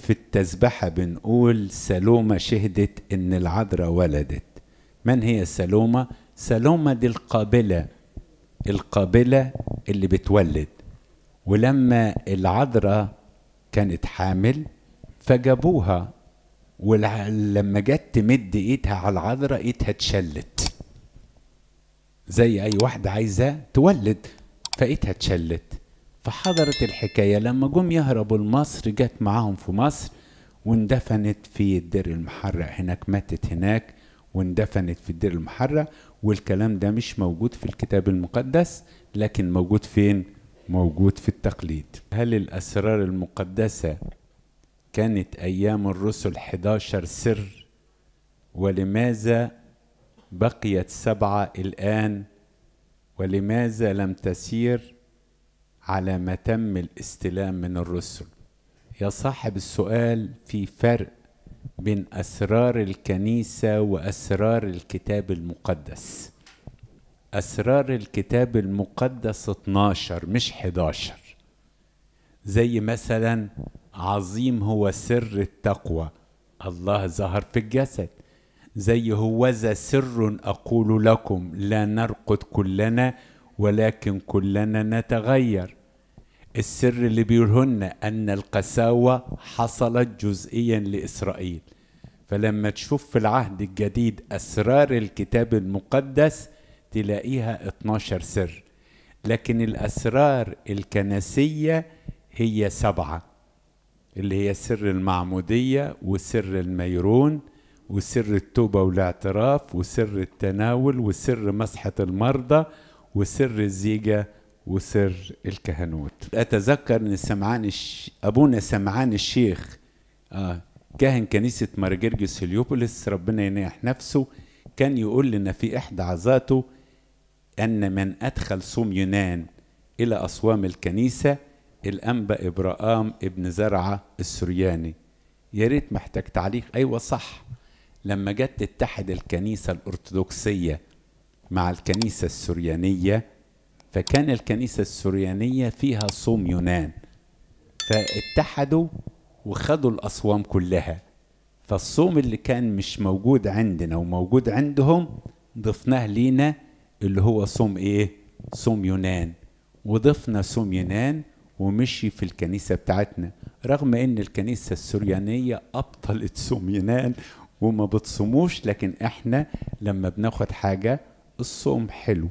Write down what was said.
في التسبحة بنقول سلومة شهدت إن العذراء ولدت من هي سلومة؟ سلومة دي القابلة القابلة اللي بتولد ولما العذراء كانت حامل فجابوها ولما جت تمد ايدها على العذراء ايدها اتشلت زي اي واحدة عايزة تولد فايدها اتشلت فحضرت الحكاية لما جم يهربوا لمصر جت معاهم في مصر واندفنت في الدير المحرق هناك ماتت هناك واندفنت في الدير المحرق والكلام ده مش موجود في الكتاب المقدس لكن موجود فين؟ موجود في التقليد هل الأسرار المقدسة كانت أيام الرسل 11 سر ولماذا بقيت سبعة الآن ولماذا لم تسير على ما تم الاستلام من الرسل يا صاحب السؤال في فرق بين اسرار الكنيسه واسرار الكتاب المقدس اسرار الكتاب المقدس 12 مش 11 زي مثلا عظيم هو سر التقوى الله ظهر في الجسد زي هوذا سر أقول لكم لا نرقد كلنا ولكن كلنا نتغير السر اللي بيرهن أن القساوة حصلت جزئيا لإسرائيل فلما تشوف في العهد الجديد أسرار الكتاب المقدس تلاقيها 12 سر لكن الأسرار الكنسية هي سبعة اللي هي سر المعمودية وسر الميرون وسر التوبة والاعتراف وسر التناول وسر مسحة المرضى وسر الزيجة وسر الكهنوت أتذكر أن سمعان الش... أبونا سمعان الشيخ آه كاهن كنيسة مارجرجس هليوبوليس ربنا ينيح نفسه كان يقول لنا في إحدى عظاته أن من أدخل صوم يونان إلى أصوام الكنيسة الأنبا إبراهام ابن زرعة السرياني يا ريت محتاج تعليق أيوة صح لما جت تتحد الكنيسة الأرثوذكسية مع الكنيسة السريانية فكان الكنيسة السريانية فيها صوم يونان فاتحدوا وخدوا الأصوام كلها فالصوم اللي كان مش موجود عندنا وموجود عندهم ضفناه لينا اللي هو صوم ايه صوم يونان وضفنا صوم يونان ومشي في الكنيسة بتاعتنا رغم ان الكنيسة السريانية ابطلت صوم يونان وما بتصوموش لكن احنا لما بناخد حاجة الصوم حلو